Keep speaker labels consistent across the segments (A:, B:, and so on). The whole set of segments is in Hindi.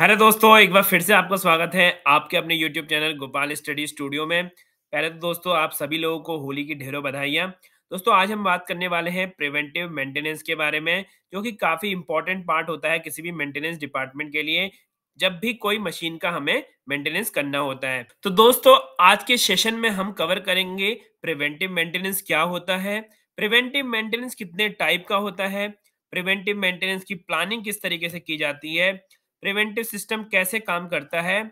A: हेलो दोस्तों एक बार फिर से आपका स्वागत है आपके अपने YouTube channel Gopal study studio में पहले तो दोस्तों आप सभी लोगों को होली की ढेरों बधाइयाँ दोस्तों आज हम बात करने वाले हैं प्रिवेंटिव मेंटेनेंस के बारे में जो कि काफ़ी इंपॉर्टेंट पार्ट होता है किसी भी मेंटेनेंस डिपार्टमेंट के लिए जब भी कोई मशीन का हमें मेंटेनेंस करना होता है तो दोस्तों आज के सेशन में हम कवर करेंगे प्रिवेंटिव मेंटेनेंस क्या होता है प्रिवेंटिव मेंटेनेंस कितने टाइप का होता है प्रिवेंटिव मेंटेनेंस की प्लानिंग किस तरीके से की जाती है प्रिवेंटिव सिस्टम कैसे काम करता है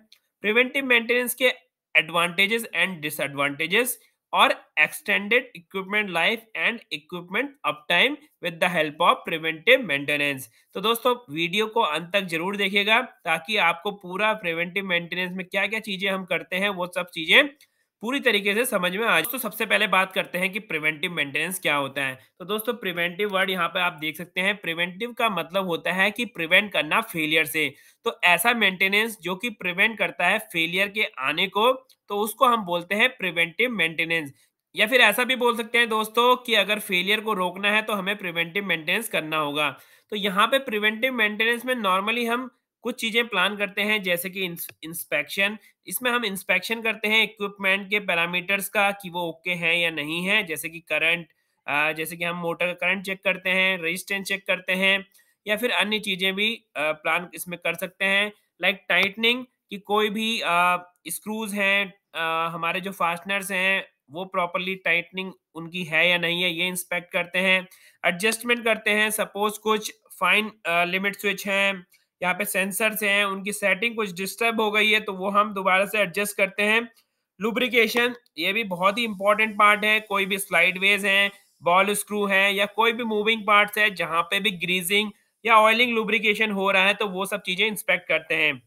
A: प्रिवेंटिव मेंटेनेंस के एडवांटेजेस एंड डिसएडवांटेजेस और extended equipment life and equipment up time with the help of preventive maintenance तो दोस्तों वीडियो को अंत तक जरूर देखिएगा ताकि आपको पूरा प्रिवेंटिव मेंटेनेंस में क्या क्या चीजें हम करते हैं वो सब चीजें पूरी तरीके से समझ में आ जाए तो सबसे पहले बात करते हैं कि प्रिवेंटिव मेंटेनेंस क्या होता है तो दोस्तों प्रिवेंटिव वर्ड यहाँ पर आप देख सकते हैं प्रिवेंटिव का मतलब होता है कि प्रिवेंट करना फेलियर से तो ऐसा मेंटेनेंस जो कि प्रिवेंट करता है फेलियर के आने को तो उसको हम बोलते हैं प्रिवेंटिव मेंटेनेंस या फिर ऐसा भी बोल सकते हैं दोस्तों कि अगर फेलियर को रोकना है तो हमें प्रिवेंटिव मेंटेनेंस करना होगा तो यहाँ पे प्रिवेंटिव मेंटेनेंस में नॉर्मली हम कुछ चीजें प्लान करते हैं जैसे कि इंस्पेक्शन इसमें हम इंस्पेक्शन करते हैं इक्विपमेंट के पैरामीटर्स का कि वो ओके है या नहीं है जैसे कि करंट जैसे कि हम मोटर का करंट चेक करते हैं रजिस्टेंस चेक करते हैं या फिर अन्य चीजें भी प्लान इसमें कर सकते हैं लाइक टाइटनिंग कि कोई भी स्क्रूज हैं हमारे जो फास्टनर्स हैं वो प्रॉपरली टाइटनिंग उनकी है या नहीं है ये इंस्पेक्ट करते हैं एडजस्टमेंट करते हैं सपोज कुछ फाइन लिमिट स्विच हैं यहाँ पे सेंसर से हैं उनकी सेटिंग कुछ डिस्टर्ब हो गई है तो वो हम दोबारा से एडजस्ट करते हैं लुब्रिकेशन ये भी बहुत ही इंपॉर्टेंट पार्ट है कोई भी स्लाइड वेज है बॉल स्क्रू है या कोई भी मूविंग पार्ट्स है जहां पे भी ग्रीजिंग या ऑयलिंग लुब्रिकेशन हो रहा है तो वो सब चीजें इंस्पेक्ट करते हैं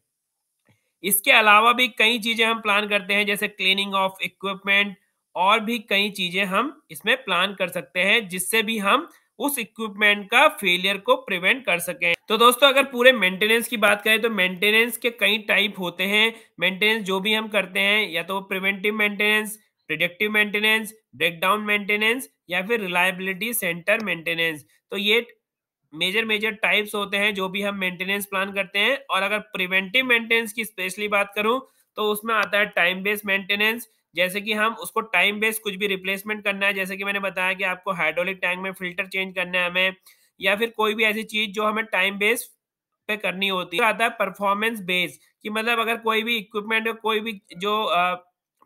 A: इसके अलावा भी कई चीजें हम प्लान करते हैं जैसे क्लीनिंग ऑफ इक्विपमेंट और भी कई चीजें हम इसमें प्लान कर सकते हैं जिससे भी हम उस इक्विपमेंट का फेलियर को प्रिवेंट कर सके तो दोस्तों अगर पूरे मेंटेनेंस की बात करें तो मेंटेनेंस के कई टाइप होते हैं मेंटेनेंस जो भी हम करते हैं या तो preventive maintenance predictive maintenance breakdown maintenance या फिर रिलायबिलिटी सेंटर मेंटेनेंस तो ये मेजर मेजर टाइप्स होते हैं जो भी हम मेंटेनेंस प्लान करते हैं और अगर प्रिवेंटिव मेंटेनेंस की स्पेशली बात करूं तो उसमें आता है टाइम बेस्ड मेंटेनेंस जैसे कि हम उसको टाइम बेस्ड कुछ भी रिप्लेसमेंट करना है जैसे कि मैंने बताया कि आपको हाइड्रोलिक टैंक में फिल्टर चेंज करना है हमें या फिर कोई भी ऐसी चीज जो हमें टाइम बेस्ड पे करनी होती है तो आता है परफॉर्मेंस बेस्ड कि मतलब अगर कोई भी इक्विपमेंट कोई भी जो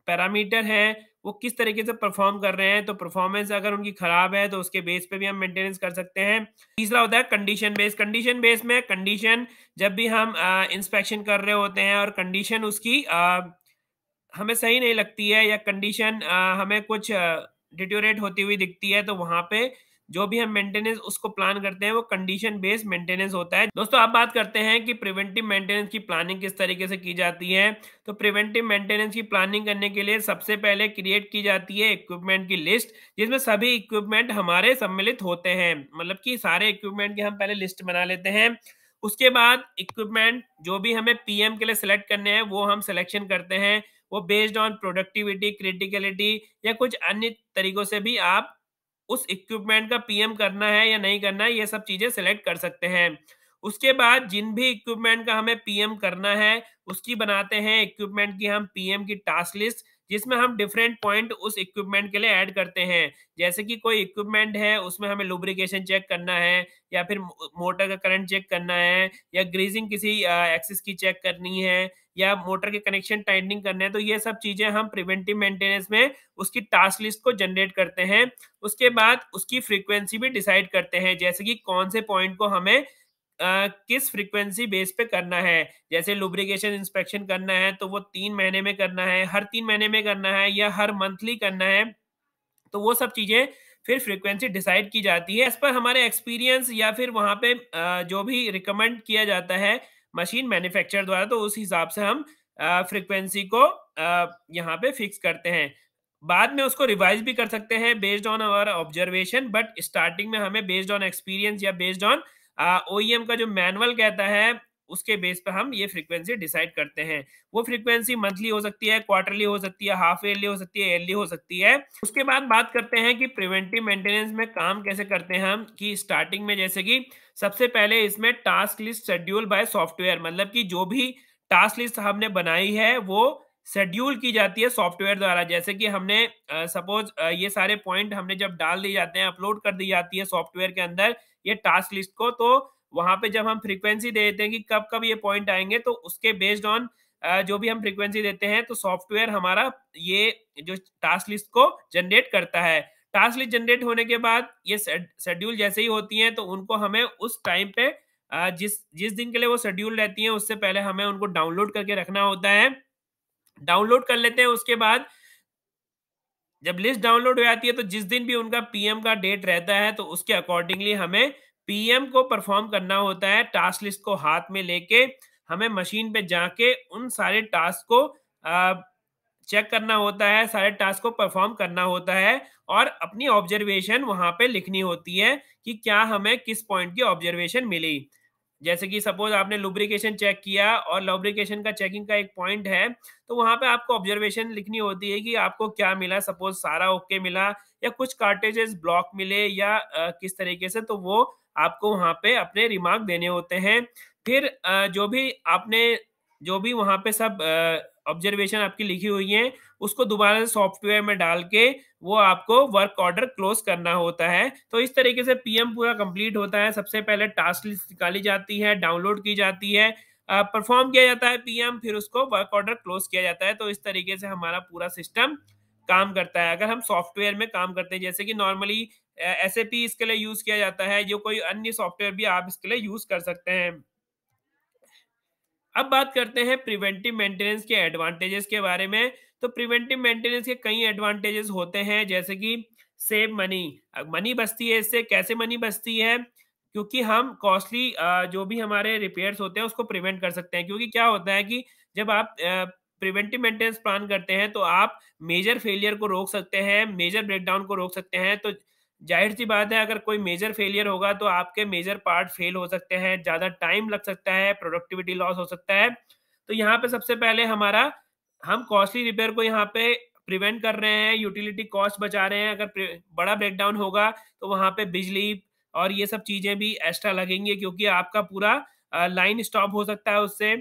A: पैरामीटर है वो किस तरीके से परफॉर्म कर रहे हैं तो परफॉर्मेंस अगर उनकी खराब है तो उसके बेस पे भी हम मेंटेनेंस कर सकते हैं तीसरा होता है कंडीशन बेस कंडीशन बेस में कंडीशन जब भी हम इंस्पेक्शन कर रहे होते हैं और कंडीशन उसकी आ, हमें सही नहीं लगती है या कंडीशन हमें कुछ डिट्योरेट होती हुई दिखती है तो वहां पे जो भी हम मेंटेनेंस उसको प्लान करते हैं वो कंडीशन बेस्ड मेंटेनेंस होता है दोस्तों आप बात करते हैं कि प्रिवेंटिव मेंटेनेंस की प्लानिंग किस तरीके से की जाती है तो प्रिवेंटिव मेंटेनेंस की प्लानिंग करने के लिए सबसे पहले क्रिएट की जाती है इक्विपमेंट की लिस्ट जिसमें सभी इक्विपमेंट हमारे सम्मिलित होते हैं मतलब कि सारे इक्विपमेंट की हम पहले लिस्ट बना लेते हैं उसके बाद इक्विपमेंट जो भी हमें पीएम के लिए सिलेक्ट करने हैं वो हम सिलेक्शन करते हैं वो बेस्ड ऑन प्रोडक्टिविटी क्रिटिकलिटी या कुछ अन्य तरीकों से भी आप उस इक्विपमेंट का पीएम करना है या नहीं करना है ये सब चीजें सिलेक्ट कर सकते हैं उसके बाद जिन भी इक्विपमेंट का हमें पीएम करना है उसकी बनाते हैं इक्विपमेंट की हम पीएम की टास्क लिस्ट जिसमें हम डिफरेंट पॉइंट उस इक्विपमेंट के लिए ऐड करते हैं जैसे कि कोई इक्विपमेंट है उसमें हमें लुब्रिकेशन चेक करना है या फिर मोटर का करंट चेक करना है या ग्रीजिंग किसी एक्सिस की चेक करनी है या मोटर के कनेक्शन टाइटनिंग करने हैं तो ये सब चीजें हम प्रिवेंटिव मेंटेनेंस में उसकी टास्क लिस्ट को जनरेट करते हैं उसके बाद उसकी फ्रीक्वेंसी भी डिसाइड करते हैं जैसे कि कौन से पॉइंट को हमें Uh, किस फ्रीक्वेंसी बेस पे करना है जैसे लुब्रिकेशन इंस्पेक्शन करना है तो वो तीन महीने में करना है हर तीन महीने में करना है या हर मंथली करना है तो वो सब चीज़ें फिर फ्रीक्वेंसी डिसाइड की जाती है इस पर हमारे एक्सपीरियंस या फिर वहां पे जो भी रिकमेंड किया जाता है मशीन मैन्युफैक्चर द्वारा तो उस हिसाब से हम फ्रिक्वेंसी को यहाँ पे फिक्स करते हैं बाद में उसको रिवाइज भी कर सकते हैं based on our observation but starting में हमें बेस्ड ऑन एक्सपीरियंस या बेस्ड ऑन ओ का जो मैनुअल कहता है उसके बेस पे हम ये फ्रीक्वेंसी डिसाइड करते हैं वो फ्रीक्वेंसी मंथली हो सकती है क्वार्टरली हो सकती है हाफ ईयरली हो सकती है ईयरली हो सकती है उसके बाद बात करते हैं कि प्रिवेंटिव मेंटेनेंस में काम कैसे करते हैं हम कि स्टार्टिंग में जैसे कि सबसे पहले इसमें task list schedule by software मतलब कि जो भी टास्क लिस्ट हमने बनाई है वो शेड्यूल की जाती है सॉफ्टवेयर द्वारा जैसे कि हमने सपोज uh, uh, ये सारे पॉइंट हमने जब डाल दिए जाते हैं अपलोड कर दी जाती है सॉफ्टवेयर के अंदर ये टास्क लिस्ट को तो वहां पे जब हम फ्रीक्वेंसी दे देते हैं कि कब कब ये पॉइंट आएंगे तो उसके बेस्ड ऑन जो भी हम फ्रीक्वेंसी देते हैं तो सॉफ्टवेयर हमारा ये जो टास्क लिस्ट को जनरेट करता है टास्क लिस्ट जनरेट होने के बाद ये शेड्यूल जैसे ही होती हैं तो उनको हमें उस टाइम पे जिस जिस दिन के लिए वो शेड्यूल रहती हैं उससे पहले हमें उनको डाउनलोड करके रखना होता है डाउनलोड कर लेते हैं उसके बाद जब लिस्ट डाउनलोड हो जाती है तो जिस दिन भी उनका पीएम का डेट रहता है तो उसके अकॉर्डिंगली हमें पीएम को परफॉर्म करना होता है टास्क लिस्ट को हाथ में लेके हमें मशीन पे जाके उन सारे टास्क को चेक करना होता है सारे टास्क को परफॉर्म करना होता है और अपनी ऑब्जर्वेशन वहां पे लिखनी होती है कि क्या हमें किस पॉइंट की ऑब्जर्वेशन मिली जैसे कि सपोज आपने लुब्रिकेशन चेक किया और लुब्रिकेशन का चेकिंग का एक पॉइंट है तो वहां पे आपको ऑब्जर्वेशन लिखनी होती है कि आपको क्या मिला सपोज सारा ओके मिला या कुछ कार्टेजेस ब्लॉक मिले या किस तरीके से तो वो आपको वहां पे अपने रिमार्क देने होते हैं फिर जो भी आपने जो भी वहां पे सब ऑब्जर्वेशन आपकी लिखी हुई है उसको दोबारा सॉफ्टवेयर में डाल के वो आपको वर्क ऑर्डर क्लोज करना होता है तो इस तरीके से पीएम पूरा कंप्लीट होता है सबसे पहले टास्क लिस्ट निकाली जाती है डाउनलोड की जाती है परफॉर्म किया जाता है पीएम फिर उसको वर्क ऑर्डर क्लोज किया जाता है तो इस तरीके से हमारा पूरा सिस्टम काम करता है अगर हम सॉफ्टवेयर में काम करते हैं जैसे कि नॉर्मली एस इसके लिए यूज किया जाता है जो कोई अन्य सॉफ्टवेयर भी आप इसके लिए यूज कर सकते हैं अब बात करते हैं प्रिवेंटिव मेंटेनेंस के एडवांटेजेस के बारे में तो प्रिवेंटिव मेंटेनेंस के कई एडवांटेजेस होते हैं जैसे कि सेव मनी मनी बचती है इससे कैसे मनी बचती है क्योंकि हम कॉस्टली जो भी हमारे रिपेयर्स होते हैं उसको प्रिवेंट कर सकते हैं क्योंकि क्या होता है कि जब आप प्रिवेंटिव मेंटेनेंस प्लान करते हैं तो आप मेजर फेलियर को रोक सकते हैं मेजर ब्रेकडाउन को रोक सकते हैं तो जाहिर सी बात है अगर कोई मेजर फेलियर होगा तो आपके मेजर पार्ट फेल हो सकते हैं ज़्यादा टाइम लग सकता है प्रोडक्टिविटी लॉस हो सकता है तो यहाँ पे सबसे पहले हमारा हम कॉस्टली रिपेयर को यहाँ पे प्रिवेंट कर रहे हैं यूटिलिटी कॉस्ट बचा रहे हैं अगर बड़ा ब्रेकडाउन होगा तो वहां पे बिजली और ये सब चीज़ें भी एक्स्ट्रा लगेंगे क्योंकि आपका पूरा लाइन स्टॉप हो सकता है उससे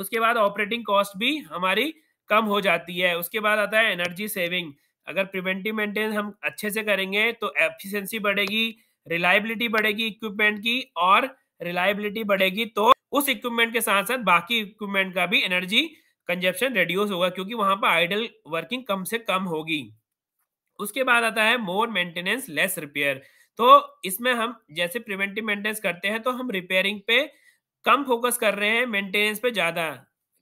A: उसके बाद ऑपरेटिंग कॉस्ट भी हमारी कम हो जाती है उसके बाद आता है एनर्जी सेविंग अगर प्रिवेंटिव मेंटेनेंस हम अच्छे से करेंगे तो एफिशिएंसी बढ़ेगी रिलायबिलिटी बढ़ेगी इक्विपमेंट की और रिलायबिलिटी बढ़ेगी तो उस इक्विपमेंट के साथ साथ बाकी इक्विपमेंट का भी एनर्जी कंजप्शन रिड्यूस होगा क्योंकि वहां पर आइडल वर्किंग कम से कम होगी उसके बाद आता है मोर मेंटेनेंस लेस रिपेयर तो इसमें हम जैसे प्रिवेंटिव मेंटेनेंस करते हैं तो हम रिपेयरिंग पे कम फोकस कर रहे हैं मेंटेनेंस पे ज़्यादा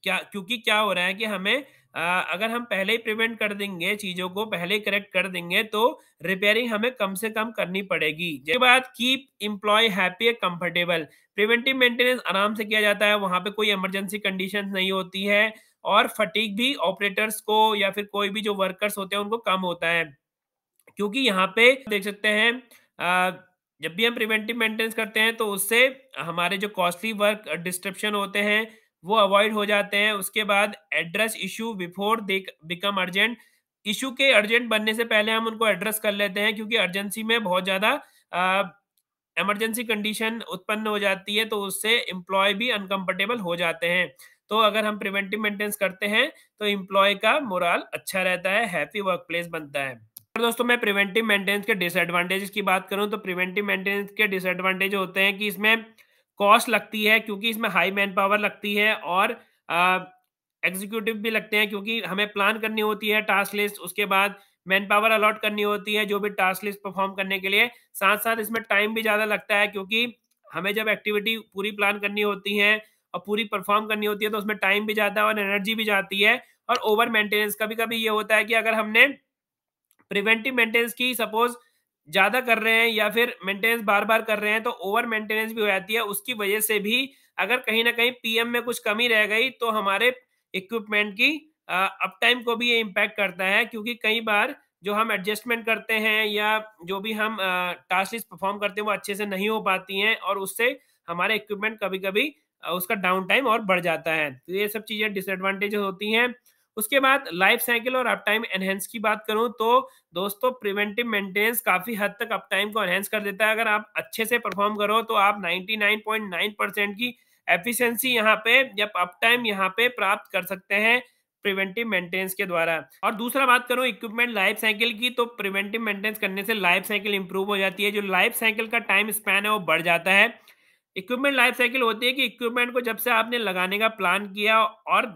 A: क्या क्योंकि क्या हो रहा है कि हमें आ, अगर हम पहले ही प्रिवेंट कर देंगे चीज़ों को पहले ही करेक्ट कर देंगे तो रिपेयरिंग हमें कम से कम करनी पड़ेगी जिसके बाद keep employ happy and comfortable preventive maintenance आराम से किया जाता है वहां पे कोई इमरजेंसी कंडीशन नहीं होती है और फटीक भी ऑपरेटर्स को या फिर कोई भी जो वर्कर्स होते हैं उनको कम होता है क्योंकि यहाँ पे देख सकते हैं जब भी हम प्रिवेंटिव मेंटेनेंस करते हैं तो उससे हमारे जो कॉस्टली वर्क डिस्ट्रप्शन होते हैं वो अवॉइड हो जाते हैं उसके बाद address issue before they become urgent issue के अर्जेंट बनने से पहले हम उनको एड्रेस कर लेते हैं क्योंकि अर्जेंसी में बहुत ज़्यादा एमरजेंसी कंडीशन उत्पन्न हो जाती है तो उससे एम्प्लॉय भी अनकम्फर्टेबल हो जाते हैं तो अगर हम प्रिवेंटिव मेंटेनेंस करते हैं तो एम्प्लॉय का मोरल अच्छा रहता है हैप्पी वर्क प्लेस बनता है अगर दोस्तों मैं प्रिवेंटिव मेंटेनेंस के डिसएडवांटेजेस की बात करूं तो प्रिवेंटिव मेंटेनेंस के डिसएडवांटेज होते हैं कि इसमें कॉस्ट लगती है क्योंकि इसमें हाई मैन पावर लगती है और एग्जीक्यूटिव भी लगते हैं क्योंकि हमें प्लान करनी होती है टास्क लिस्ट उसके बाद मैन पावर अलॉट करनी होती है जो भी टास्क लिस्ट परफॉर्म करने के लिए साथ साथ इसमें टाइम भी ज़्यादा लगता है क्योंकि हमें जब एक्टिविटी पूरी प्लान करनी होती है और पूरी परफॉर्म करनी होती है तो उसमें टाइम भी जाता है और एनर्जी भी जाती है और ओवर मेंटेनेंस कभी कभी ये होता है कि अगर हमने प्रिवेंटिव मेंटेनेंस की सपोज ज्यादा कर रहे हैं या फिर मेंटेनेंस बार बार कर रहे हैं तो ओवर मेंटेनेंस भी हो जाती है उसकी वजह से भी अगर कहीं ना कहीं पीएम में कुछ कमी रह गई तो हमारे इक्विपमेंट की अप टाइम को भी ये इम्पैक्ट करता है क्योंकि कई बार जो हम एडजस्टमेंट करते हैं या जो भी हम टास्क लिस्ट परफॉर्म करते हैं वो अच्छे से नहीं हो पाती हैं और उससे हमारे इक्विपमेंट कभी कभी उसका डाउन टाइम और बढ़ जाता है तो ये सब चीज़ें डिसएडवांटेज होती हैं उसके बाद लाइफ साइकिल और अपटाइम एनहेंस की बात करूं तो दोस्तों प्रिवेंटिव मेंटेनेंस काफी हद तक अपटाइम को एनहेंस कर देता है अगर आप अच्छे से परफॉर्म करो तो आप 99.9 परसेंट की एफिशिएंसी यहां पे या अपटाइम यहां पे प्राप्त कर सकते हैं प्रिवेंटिव मेंटेनेंस के द्वारा और दूसरा बात करूं इक्विपमेंट लाइफ साइकिल की तो प्रिवेंटिव मेंटेनेंस करने से लाइफ साइकिल इंप्रूव हो जाती है जो लाइफ साइकिल का टाइम स्पैन है वो बढ़ जाता है इक्विपमेंट लाइफ साइकिल होती है कि इक्विपमेंट को जब से आपने लगाने का प्लान किया और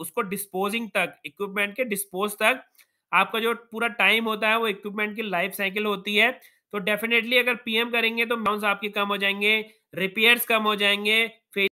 A: उसको डिस्पोजिंग तक इक्विपमेंट के डिस्पोज तक आपका जो पूरा टाइम होता है वो इक्विपमेंट की लाइफ साइकिल होती है तो डेफिनेटली अगर पीएम करेंगे तो अमाउंट आपके कम हो जाएंगे रिपेयर्स कम हो जाएंगे